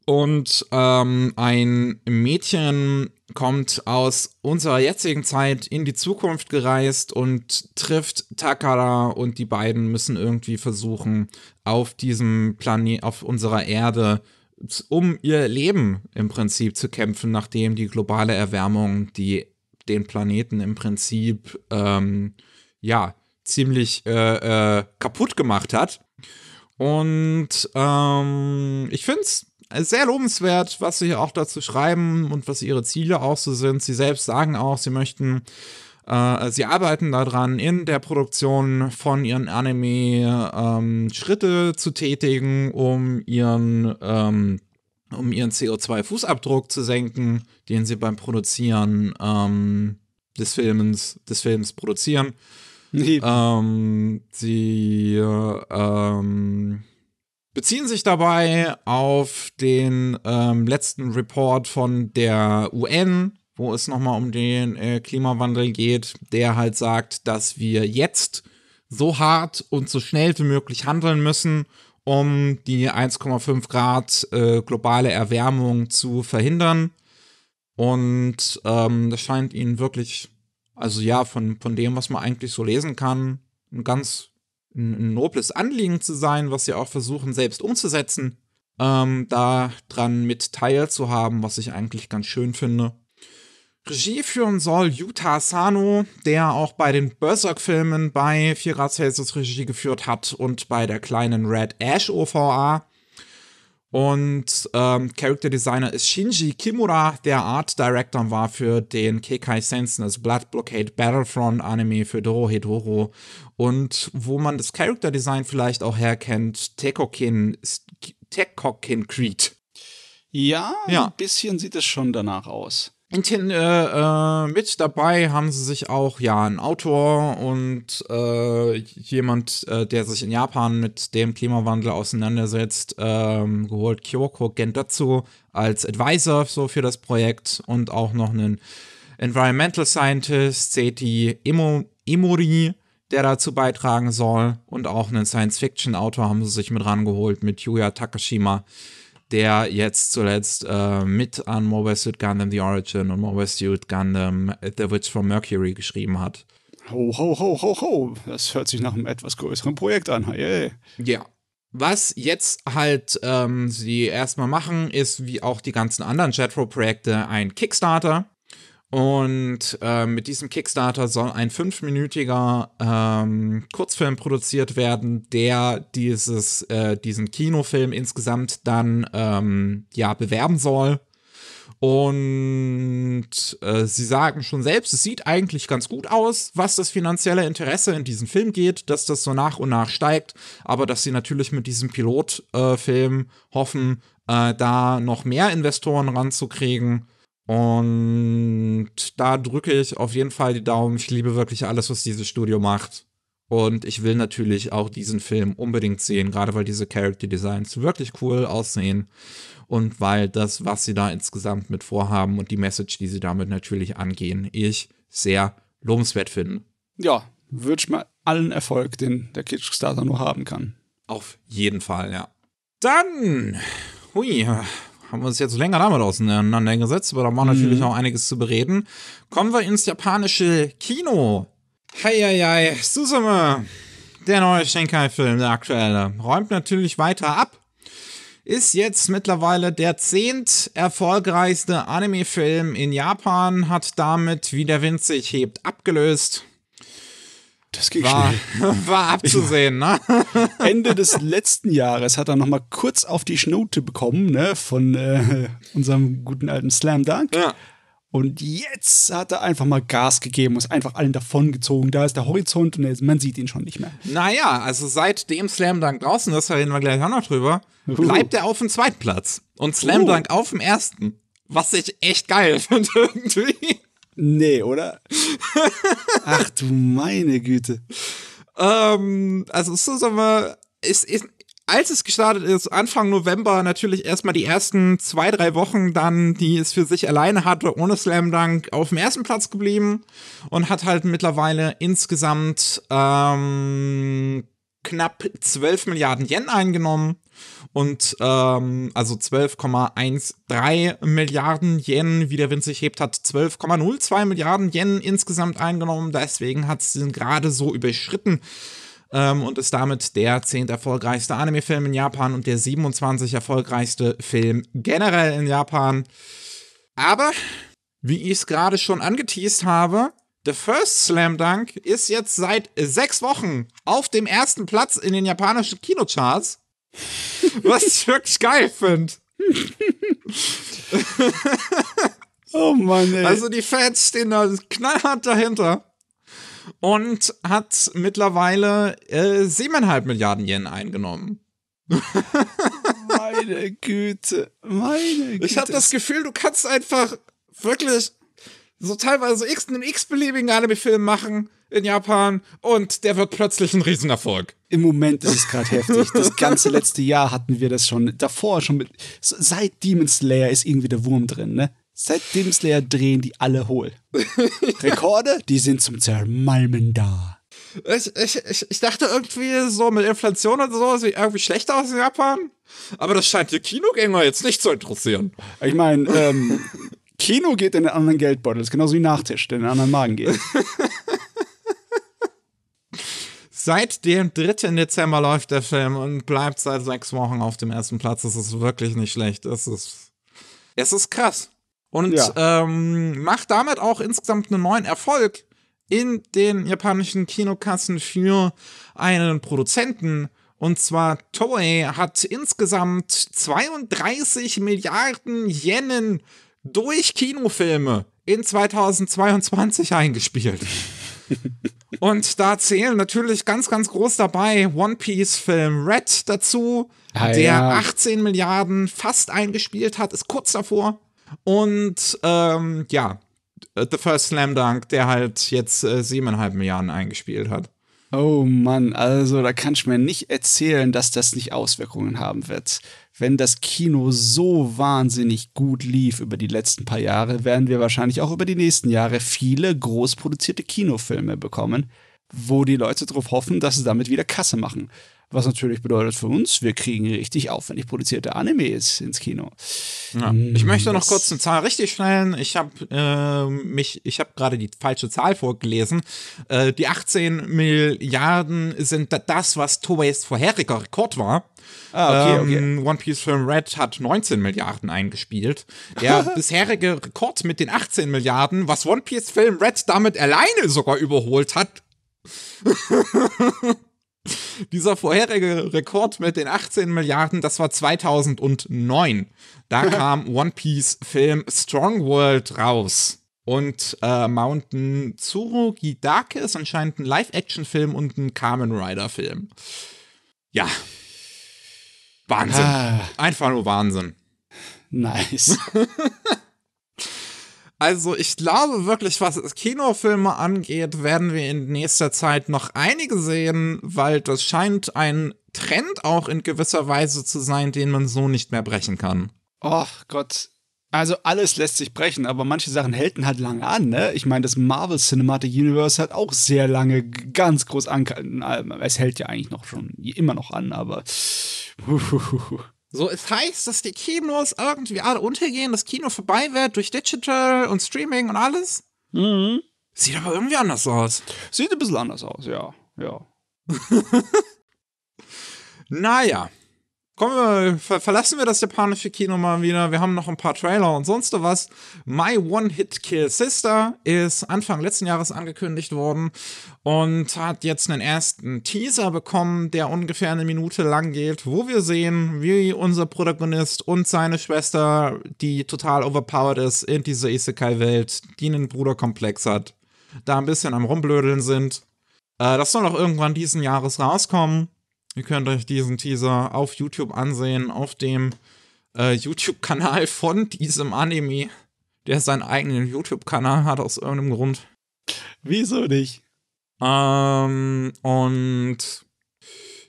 und ähm, ein Mädchen kommt aus unserer jetzigen Zeit in die Zukunft gereist und trifft Takara und die beiden müssen irgendwie versuchen, auf diesem Planet, auf unserer Erde, um ihr Leben im Prinzip zu kämpfen, nachdem die globale Erwärmung die den Planeten im Prinzip ähm, ja ziemlich äh, äh, kaputt gemacht hat. Und ähm, ich finde es sehr lobenswert, was sie hier auch dazu schreiben und was ihre Ziele auch so sind. Sie selbst sagen auch, sie möchten äh, sie arbeiten daran, in der Produktion von ihren Anime ähm, Schritte zu tätigen, um ihren, ähm, um ihren CO2-Fußabdruck zu senken, den sie beim Produzieren ähm, des Films, des Films produzieren. Nee. Ähm, sie äh, ähm, beziehen sich dabei auf den ähm, letzten Report von der UN, wo es nochmal um den äh, Klimawandel geht, der halt sagt, dass wir jetzt so hart und so schnell wie möglich handeln müssen, um die 1,5 Grad äh, globale Erwärmung zu verhindern. Und ähm, das scheint ihnen wirklich, also ja, von, von dem, was man eigentlich so lesen kann, ein ganz ein nobles Anliegen zu sein, was sie auch versuchen selbst umzusetzen, ähm, da dran mit teilzuhaben, was ich eigentlich ganz schön finde. Regie führen soll Yuta Asano, der auch bei den Berserk-Filmen bei 4 Grad Celsius Regie geführt hat und bei der kleinen Red Ash OVA. Und ähm, Character Designer ist Shinji Kimura, der Art Director war für den Kekai Sensen, das also Blood Blockade Battlefront Anime für Dorohedoro. Und wo man das Character Design vielleicht auch herkennt, Tekokin, Tekokin Creed. Ja, ja, ein bisschen sieht es schon danach aus. Äh, äh, mit dabei haben sie sich auch ja einen Autor und äh, jemand, äh, der sich in Japan mit dem Klimawandel auseinandersetzt, ähm, geholt Kyoko Gendatsu als Advisor so für das Projekt und auch noch einen Environmental Scientist, Seti Imori, der dazu beitragen soll und auch einen Science-Fiction-Autor haben sie sich mit rangeholt mit Yuya Takashima der jetzt zuletzt äh, mit an Mobile Suit Gundam The Origin und Mobile Suit Gundam The Witch from Mercury geschrieben hat. Ho, ho, ho, ho, ho. Das hört sich nach einem etwas größeren Projekt an. Hey. Ja. Was jetzt halt ähm, sie erstmal machen, ist wie auch die ganzen anderen Jetro-Projekte ein Kickstarter. Und äh, mit diesem Kickstarter soll ein fünfminütiger ähm, Kurzfilm produziert werden, der dieses, äh, diesen Kinofilm insgesamt dann ähm, ja bewerben soll. Und äh, sie sagen schon selbst, es sieht eigentlich ganz gut aus, was das finanzielle Interesse in diesen Film geht, dass das so nach und nach steigt, aber dass sie natürlich mit diesem Pilotfilm äh, hoffen, äh, da noch mehr Investoren ranzukriegen und da drücke ich auf jeden Fall die Daumen. Ich liebe wirklich alles, was dieses Studio macht. Und ich will natürlich auch diesen Film unbedingt sehen, gerade weil diese Character Designs wirklich cool aussehen und weil das, was sie da insgesamt mit vorhaben und die Message, die sie damit natürlich angehen, ich sehr lobenswert finde. Ja, wünsche ich mal allen Erfolg, den der Kickstarter nur haben kann. Auf jeden Fall, ja. Dann, hui, haben wir uns jetzt länger damit auseinandergesetzt, aber da war natürlich mhm. noch einiges zu bereden. Kommen wir ins japanische Kino. Heieiei, Susume, der neue Shinkai-Film, der aktuelle, räumt natürlich weiter ab. Ist jetzt mittlerweile der zehnt erfolgreichste Anime-Film in Japan, hat damit, wie der Wind sich hebt, abgelöst das ging war, *laughs* War abzusehen, ne? Ende des letzten Jahres hat er noch mal kurz auf die Schnote bekommen, ne, von äh, unserem guten alten Slam Dunk. Ja. Und jetzt hat er einfach mal Gas gegeben und ist einfach allen davongezogen. Da ist der Horizont und man sieht ihn schon nicht mehr. Naja, also seit dem Slam Dunk draußen, das reden wir gleich auch noch drüber, Uhu. bleibt er auf dem zweiten Platz. Und Slam Dunk uh. auf dem ersten. Was ich echt geil *laughs* finde irgendwie. Nee, oder? Ach du meine Güte. Ähm, also so sagen wir, ist, ist, als es gestartet ist, Anfang November natürlich erstmal die ersten zwei, drei Wochen dann, die es für sich alleine hatte, ohne Slam Dunk auf dem ersten Platz geblieben und hat halt mittlerweile insgesamt ähm, knapp 12 Milliarden Yen eingenommen und ähm, also 12,13 Milliarden Yen, wie der Wind sich hebt, hat 12,02 Milliarden Yen insgesamt eingenommen. Deswegen hat es den gerade so überschritten ähm, und ist damit der 10. erfolgreichste Anime-Film in Japan und der 27 erfolgreichste Film generell in Japan. Aber wie ich es gerade schon angeteased habe, The First Slam Dunk ist jetzt seit sechs Wochen auf dem ersten Platz in den japanischen Kinocharts. *laughs* was ich wirklich geil finde. *laughs* oh Mann, ey. Also die Fans stehen da knallhart dahinter. Und hat mittlerweile äh, 7,5 Milliarden Yen eingenommen. meine Güte, meine Güte. Ich habe das Gefühl, du kannst einfach wirklich so teilweise so X, einen x-beliebigen Anime-Film machen in Japan und der wird plötzlich ein Riesenerfolg. Im Moment ist es gerade heftig. Das ganze letzte Jahr hatten wir das schon. Davor schon mit. Seit Demon Slayer ist irgendwie der Wurm drin, ne? Seit Demon Slayer drehen die alle hohl. *laughs* Rekorde, die sind zum Zermalmen da. Ich, ich, ich dachte irgendwie so mit Inflation und so, sieht irgendwie schlechter aus in Japan. Aber das scheint die Kinogänger jetzt nicht zu interessieren. Ich meine, ähm, Kino geht in den anderen Geldbeutel. Das ist genauso wie Nachtisch, der in den anderen Magen geht. *laughs* Seit dem 3. Dezember läuft der Film und bleibt seit sechs Wochen auf dem ersten Platz. Das ist wirklich nicht schlecht. Es ist, es ist krass. Und ja. ähm, macht damit auch insgesamt einen neuen Erfolg in den japanischen Kinokassen für einen Produzenten. Und zwar Toei hat insgesamt 32 Milliarden Yenen durch Kinofilme in 2022 eingespielt. *laughs* Und da zählen natürlich ganz, ganz groß dabei One Piece Film Red dazu, ah, der ja. 18 Milliarden fast eingespielt hat, ist kurz davor. Und ähm, ja, äh, The First Slam Dunk, der halt jetzt äh, siebeneinhalb äh, Milliarden eingespielt hat. Oh Mann, also da kann ich mir nicht erzählen, dass das nicht Auswirkungen haben wird. Wenn das Kino so wahnsinnig gut lief über die letzten paar Jahre, werden wir wahrscheinlich auch über die nächsten Jahre viele großproduzierte Kinofilme bekommen, wo die Leute darauf hoffen, dass sie damit wieder Kasse machen. Was natürlich bedeutet für uns, wir kriegen richtig aufwendig produzierte Animes ins Kino. Ja. Mm, ich möchte noch kurz eine Zahl richtig stellen. Ich habe äh, mich, ich habe gerade die falsche Zahl vorgelesen. Äh, die 18 Milliarden sind das, was Toei's vorheriger Rekord war. Ah, okay, ähm, okay. One Piece Film Red hat 19 Milliarden eingespielt. Der *laughs* bisherige Rekord mit den 18 Milliarden, was One Piece Film Red damit alleine sogar überholt hat. *laughs* Dieser vorherige Rekord mit den 18 Milliarden, das war 2009. Da *laughs* kam One Piece Film Strong World raus. Und äh, Mountain Tsurugidake ist anscheinend ein Live-Action-Film und ein Carmen Rider-Film. Ja. Wahnsinn. Ah. Einfach nur Wahnsinn. Nice. *laughs* Also ich glaube wirklich, was Kinofilme angeht, werden wir in nächster Zeit noch einige sehen, weil das scheint ein Trend auch in gewisser Weise zu sein, den man so nicht mehr brechen kann. Oh Gott. Also alles lässt sich brechen, aber manche Sachen hälten halt lange an, ne? Ich meine, das Marvel Cinematic Universe hat auch sehr lange ganz groß angehalten. Es hält ja eigentlich noch schon immer noch an, aber. *laughs* Uhuhu. So, es heißt, dass die Kinos irgendwie alle untergehen, das Kino vorbei wird durch Digital und Streaming und alles. Mhm. Sieht aber irgendwie anders aus. Sieht ein bisschen anders aus, ja. Ja. *laughs* naja kommen wir, äh, ver verlassen wir das japanische Kino mal wieder. Wir haben noch ein paar Trailer und sonst was. My One Hit Kill Sister ist Anfang letzten Jahres angekündigt worden und hat jetzt einen ersten Teaser bekommen, der ungefähr eine Minute lang geht, wo wir sehen, wie unser Protagonist und seine Schwester, die total overpowered ist in dieser Isekai-Welt, die einen Bruderkomplex hat, da ein bisschen am Rumblödeln sind. Äh, das soll auch irgendwann diesen Jahres rauskommen. Ihr könnt euch diesen Teaser auf YouTube ansehen, auf dem äh, YouTube-Kanal von diesem Anime, der seinen eigenen YouTube-Kanal hat aus irgendeinem Grund. Wieso nicht? Ähm, und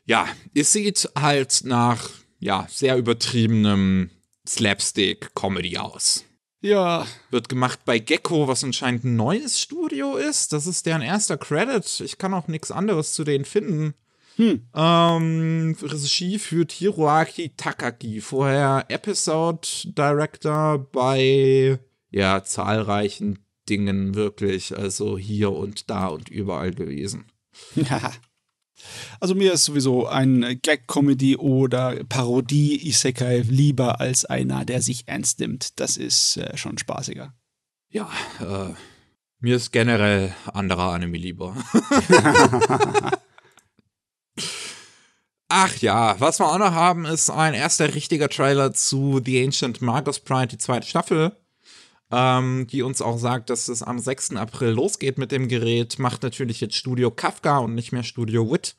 ja, es sieht halt nach ja, sehr übertriebenem Slapstick-Comedy aus. Ja. Wird gemacht bei Gecko, was anscheinend ein neues Studio ist. Das ist deren erster Credit. Ich kann auch nichts anderes zu denen finden. Hm. Ähm, Regie führt Hiroaki Takagi, vorher Episode Director bei ja zahlreichen Dingen wirklich, also hier und da und überall gewesen. *laughs* Also mir ist sowieso ein Gag-Comedy oder Parodie-Isekai lieber als einer, der sich ernst nimmt. Das ist äh, schon spaßiger. Ja, äh, mir ist generell anderer Anime lieber. *laughs* *laughs* Ach ja, was wir auch noch haben, ist ein erster richtiger Trailer zu The Ancient Marcus Pride, die zweite Staffel, ähm, die uns auch sagt, dass es am 6. April losgeht mit dem Gerät. Macht natürlich jetzt Studio Kafka und nicht mehr Studio Wit.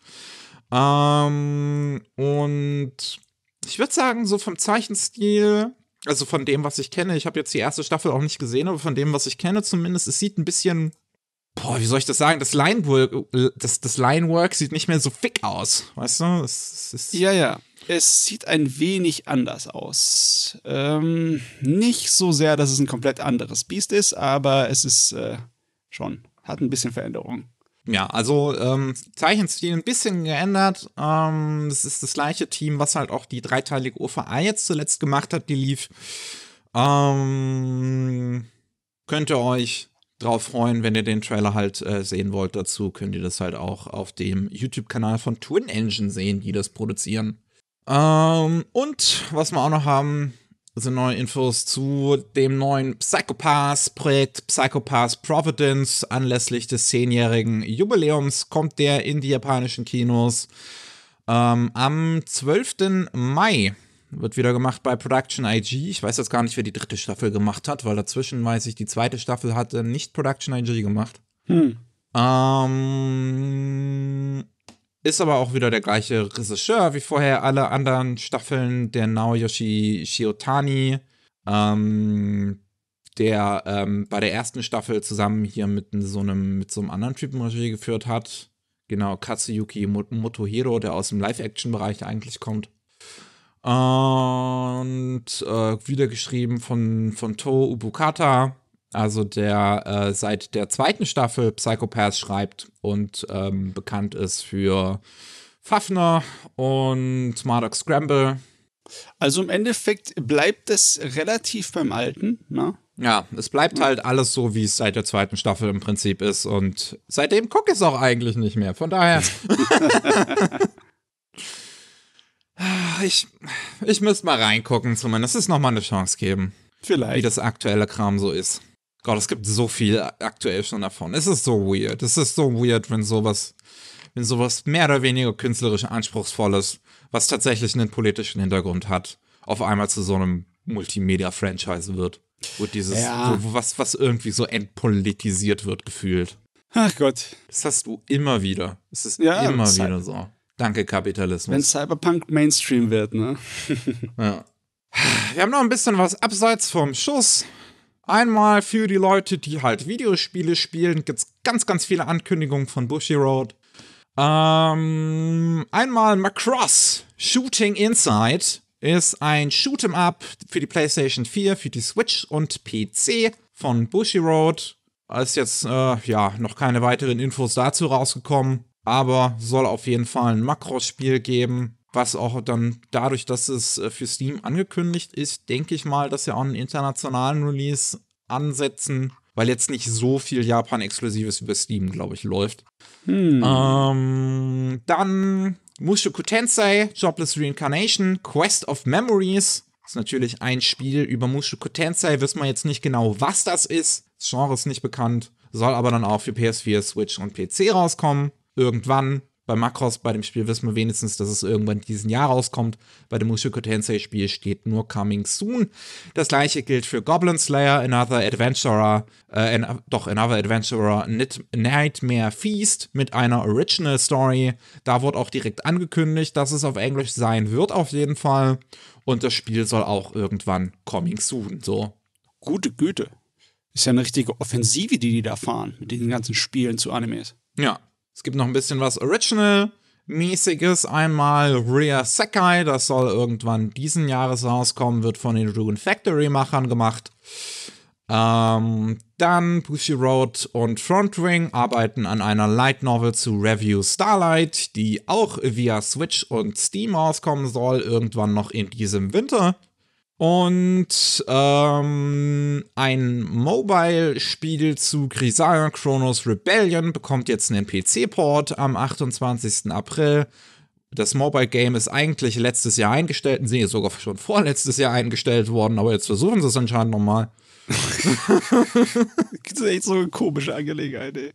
Ähm, und ich würde sagen, so vom Zeichenstil, also von dem, was ich kenne, ich habe jetzt die erste Staffel auch nicht gesehen, aber von dem, was ich kenne zumindest, es sieht ein bisschen boah, wie soll ich das sagen? Das Linework, das, das Linework sieht nicht mehr so fick aus, weißt du? Es, es ja, ja. Es sieht ein wenig anders aus. Ähm, nicht so sehr, dass es ein komplett anderes Biest ist, aber es ist äh, schon, hat ein bisschen Veränderung. Ja, also ähm, Zeichenstil ein bisschen geändert. Ähm, das ist das gleiche Team, was halt auch die dreiteilige OVA jetzt zuletzt gemacht hat, die lief. Ähm, könnt ihr euch drauf freuen, wenn ihr den Trailer halt äh, sehen wollt. Dazu könnt ihr das halt auch auf dem YouTube-Kanal von Twin Engine sehen, die das produzieren. Ähm, und was wir auch noch haben, sind neue Infos zu dem neuen Psychopath-Projekt Psychopath Providence. Anlässlich des zehnjährigen Jubiläums kommt der in die japanischen Kinos ähm, am 12. Mai. Wird wieder gemacht bei Production IG. Ich weiß jetzt gar nicht, wer die dritte Staffel gemacht hat, weil dazwischen weiß ich, die zweite Staffel hatte nicht Production IG gemacht. Hm. Ähm, ist aber auch wieder der gleiche Regisseur wie vorher alle anderen Staffeln, der Naoyoshi Shiotani, ähm, der ähm, bei der ersten Staffel zusammen hier mit so einem, mit so einem anderen Typen Regie geführt hat. Genau, Katsuyuki Motohiro, der aus dem Live-Action-Bereich eigentlich kommt. Und äh, wieder geschrieben von, von To Ubukata, also der äh, seit der zweiten Staffel Psychopaths schreibt und ähm, bekannt ist für Fafner und Marduk Scramble. Also im Endeffekt bleibt es relativ beim Alten, ne? Ja, es bleibt halt alles so, wie es seit der zweiten Staffel im Prinzip ist. Und seitdem gucke ich es auch eigentlich nicht mehr. Von daher. *laughs* *laughs* Ich, ich müsste mal reingucken zumindest. Es ist nochmal eine Chance geben. Vielleicht. Wie das aktuelle Kram so ist. Gott, es gibt so viel aktuell schon davon. Es ist so weird. Es ist so weird, wenn sowas, wenn sowas mehr oder weniger künstlerisch anspruchsvolles, was tatsächlich einen politischen Hintergrund hat, auf einmal zu so einem Multimedia-Franchise wird. Wo dieses, ja. wo, was, was irgendwie so entpolitisiert wird, gefühlt. Ach Gott. Das hast du immer wieder. Es ist ja, immer wieder so. Danke, Kapitalismus. Wenn Cyberpunk Mainstream wird, ne? *laughs* ja. Wir haben noch ein bisschen was abseits vom Schuss. Einmal für die Leute, die halt Videospiele spielen, gibt es ganz, ganz viele Ankündigungen von Bushiroad. Ähm, einmal Macross Shooting Inside ist ein Shoot'em Up für die PlayStation 4, für die Switch und PC von Bushiroad. Ist jetzt, äh, ja, noch keine weiteren Infos dazu rausgekommen aber soll auf jeden Fall ein Makros-Spiel geben, was auch dann dadurch, dass es äh, für Steam angekündigt ist, denke ich mal, dass sie auch einen internationalen Release ansetzen, weil jetzt nicht so viel Japan-Exklusives über Steam, glaube ich, läuft. Hm. Ähm, dann Mushoku Tensei, Jobless Reincarnation, Quest of Memories. Ist natürlich ein Spiel über Mushoku Tensei, wissen wir jetzt nicht genau, was das ist. Das Genre ist nicht bekannt, soll aber dann auch für PS4, Switch und PC rauskommen irgendwann. Bei Makros, bei dem Spiel wissen wir wenigstens, dass es irgendwann diesen Jahr rauskommt. Bei dem Mushoku Tensei-Spiel steht nur Coming Soon. Das gleiche gilt für Goblin Slayer, Another Adventurer, äh, an, doch Another Adventurer, Nightmare Feast mit einer Original Story. Da wurde auch direkt angekündigt, dass es auf Englisch sein wird, auf jeden Fall. Und das Spiel soll auch irgendwann Coming Soon, so. Gute Güte. Ist ja eine richtige Offensive, die die da fahren, mit diesen ganzen Spielen zu Animes. Ja, es gibt noch ein bisschen was Original-mäßiges. Einmal Rear Sekai, das soll irgendwann diesen Jahres rauskommen, wird von den Rune Factory-Machern gemacht. Ähm, dann Bushy Road und Front Ring arbeiten an einer Light Novel zu Review Starlight, die auch via Switch und Steam rauskommen soll, irgendwann noch in diesem Winter und ähm, ein Mobile-Spiel zu Grisaya Chronos Rebellion bekommt jetzt einen PC-Port am 28. April. Das Mobile Game ist eigentlich letztes Jahr eingestellt, nee, sogar schon vorletztes Jahr eingestellt worden, aber jetzt versuchen sie es anscheinend nochmal. das *laughs* ist echt so eine komische Angelegenheit, ey.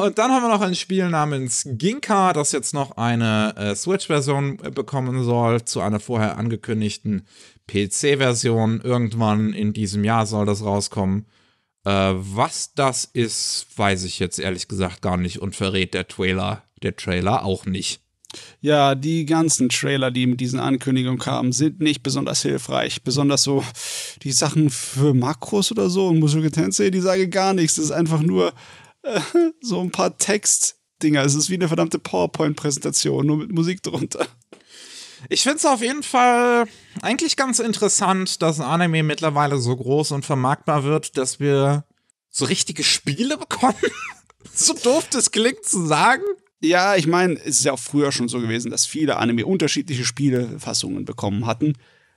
Und dann haben wir noch ein Spiel namens Ginka, das jetzt noch eine äh, Switch-Version äh, bekommen soll, zu einer vorher angekündigten PC-Version. Irgendwann in diesem Jahr soll das rauskommen. Äh, was das ist, weiß ich jetzt ehrlich gesagt gar nicht und verrät der Trailer, der Trailer auch nicht. Ja, die ganzen Trailer, die mit diesen Ankündigungen kamen, sind nicht besonders hilfreich. Besonders so die Sachen für Makros oder so und Mushoku Tensei, die sagen gar nichts. Das ist einfach nur, *laughs* so ein paar Textdinger. Es ist wie eine verdammte PowerPoint-Präsentation, nur mit Musik drunter. Ich finde es auf jeden Fall eigentlich ganz interessant, dass Anime mittlerweile so groß und vermarktbar wird, dass wir so richtige Spiele bekommen. *laughs* so doof das klingt zu sagen. Ja, ich meine, es ist ja auch früher schon so gewesen, dass viele Anime unterschiedliche Spielefassungen bekommen hatten.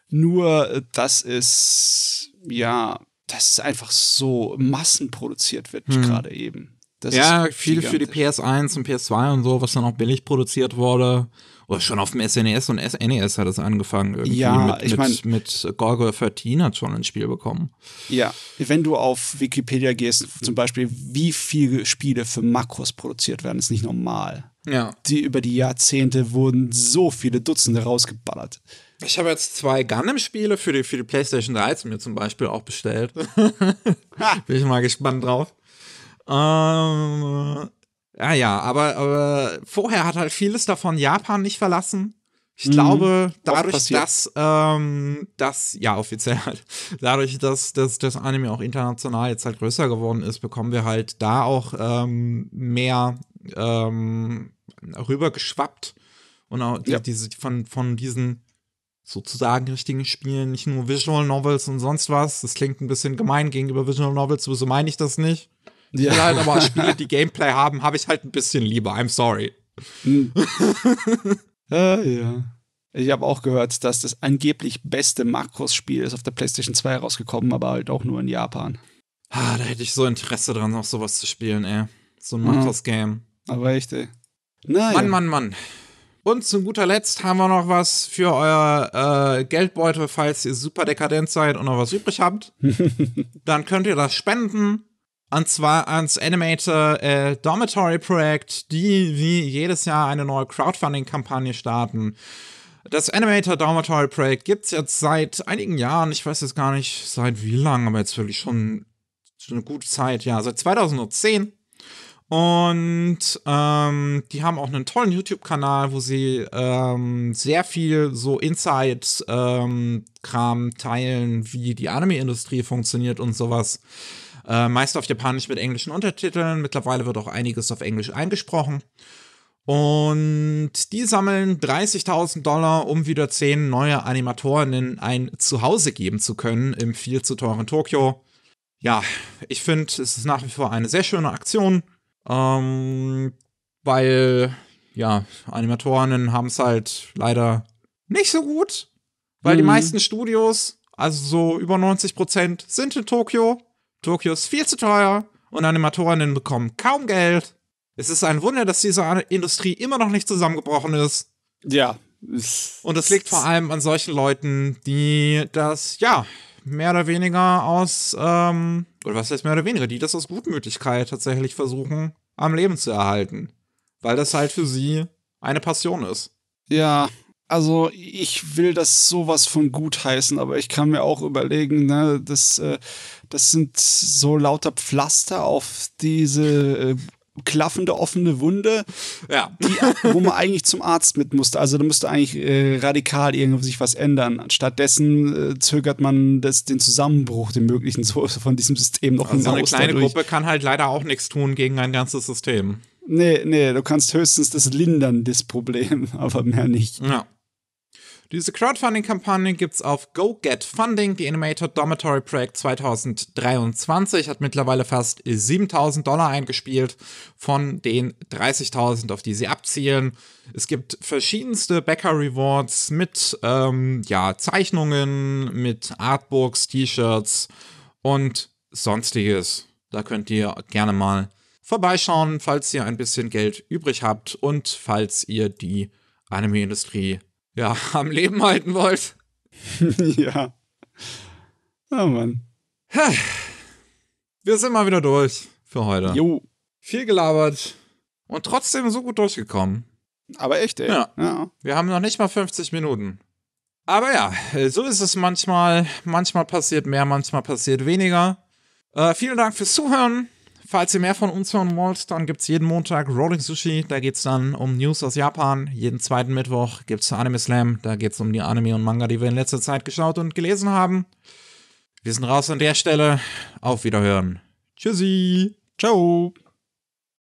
Nur, äh, dass es, ja, dass es einfach so massenproduziert wird, hm. gerade eben. Das ja, viel für die PS1 und PS2 und so, was dann auch billig produziert wurde. Oder schon auf dem SNES e und NES e hat es angefangen. Irgendwie. Ja, mit, ich meine. Mit, mit Gorgo 13 hat schon ein Spiel bekommen. Ja, wenn du auf Wikipedia gehst, zum Beispiel, wie viele Spiele für Makros produziert werden, ist nicht normal. Ja. Die über die Jahrzehnte wurden so viele Dutzende rausgeballert. Ich habe jetzt zwei Gundam-Spiele für die, für die PlayStation 3 mir zum Beispiel auch bestellt. *laughs* Bin ich mal gespannt drauf. Ähm, ja, ah ja, aber, aber vorher hat halt vieles davon Japan nicht verlassen. Ich mhm. glaube, dadurch, dass ähm, das, ja, offiziell halt, *laughs* dadurch, dass, dass das Anime auch international jetzt halt größer geworden ist, bekommen wir halt da auch ähm, mehr ähm, rübergeschwappt. Und auch ja. diese, von, von diesen sozusagen richtigen Spielen, nicht nur Visual Novels und sonst was. Das klingt ein bisschen gemein gegenüber Visual Novels, so meine ich das nicht. Ja. Oder halt aber *laughs* Spiele, die Gameplay haben, habe ich halt ein bisschen lieber. I'm sorry. Hm. *laughs* ah, ja. Ich habe auch gehört, dass das angeblich beste Makros-Spiel ist auf der PlayStation 2 rausgekommen, aber halt auch nur in Japan. Ah, da hätte ich so Interesse dran, noch sowas zu spielen, ey. So ein Makros-Game. Aber echt, ey. Naja. Mann, Mann, Mann. Und zu guter Letzt haben wir noch was für euer äh, Geldbeutel, falls ihr super dekadent seid und noch was übrig habt. *laughs* Dann könnt ihr das spenden und zwar ans Animator äh, Dormitory Projekt, die wie jedes Jahr eine neue Crowdfunding-Kampagne starten. Das Animator Dormitory Projekt gibt es jetzt seit einigen Jahren, ich weiß jetzt gar nicht seit wie lang, aber jetzt wirklich schon, schon eine gute Zeit, ja, seit 2010. Und ähm, die haben auch einen tollen YouTube-Kanal, wo sie ähm, sehr viel so Insight-Kram ähm, teilen, wie die Anime-Industrie funktioniert und sowas. Äh, meist auf Japanisch mit englischen Untertiteln. Mittlerweile wird auch einiges auf Englisch eingesprochen. Und die sammeln 30.000 Dollar, um wieder 10 neue Animatorinnen ein Zuhause geben zu können im viel zu teuren Tokio. Ja, ich finde, es ist nach wie vor eine sehr schöne Aktion, ähm, weil, ja, Animatorinnen haben es halt leider nicht so gut, weil mhm. die meisten Studios, also so über 90 Prozent, sind in Tokio Tokio ist viel zu teuer und Animatorinnen bekommen kaum Geld. Es ist ein Wunder, dass diese Industrie immer noch nicht zusammengebrochen ist. Ja. Und das liegt vor allem an solchen Leuten, die das, ja, mehr oder weniger aus, ähm, oder was heißt mehr oder weniger, die das aus Gutmütigkeit tatsächlich versuchen, am Leben zu erhalten. Weil das halt für sie eine Passion ist. Ja, also ich will das sowas von gut heißen, aber ich kann mir auch überlegen, ne, das, äh, das sind so lauter Pflaster auf diese äh, klaffende offene Wunde, ja. die, wo man eigentlich zum Arzt mit musste. Also da müsste eigentlich äh, radikal irgendwie sich was ändern. Stattdessen äh, zögert man das, den Zusammenbruch, den möglichen von diesem System noch also hinaus. So eine kleine dadurch. Gruppe kann halt leider auch nichts tun gegen ein ganzes System. Nee, nee, du kannst höchstens das lindern, das Problem, *laughs* aber mehr nicht. Ja. Diese Crowdfunding-Kampagne gibt es auf Go Get Funding. Die Animator Dormitory Project 2023 hat mittlerweile fast 7000 Dollar eingespielt von den 30.000, auf die sie abzielen. Es gibt verschiedenste Bäcker-Rewards mit ähm, ja, Zeichnungen, mit Artbooks, T-Shirts und sonstiges. Da könnt ihr gerne mal vorbeischauen, falls ihr ein bisschen Geld übrig habt und falls ihr die Anime-Industrie ja, am Leben halten wollt. *laughs* ja. Oh Mann. Wir sind mal wieder durch für heute. Jo. Viel gelabert und trotzdem so gut durchgekommen. Aber echt, ey. Ja. ja. Wir haben noch nicht mal 50 Minuten. Aber ja, so ist es manchmal. Manchmal passiert mehr, manchmal passiert weniger. Äh, vielen Dank fürs Zuhören. Falls ihr mehr von uns hören wollt, dann gibt es jeden Montag Rolling Sushi, da geht es dann um News aus Japan. Jeden zweiten Mittwoch gibt es Anime Slam, da geht es um die Anime und Manga, die wir in letzter Zeit geschaut und gelesen haben. Wir sind raus an der Stelle. Auf Wiederhören. Tschüssi. Ciao.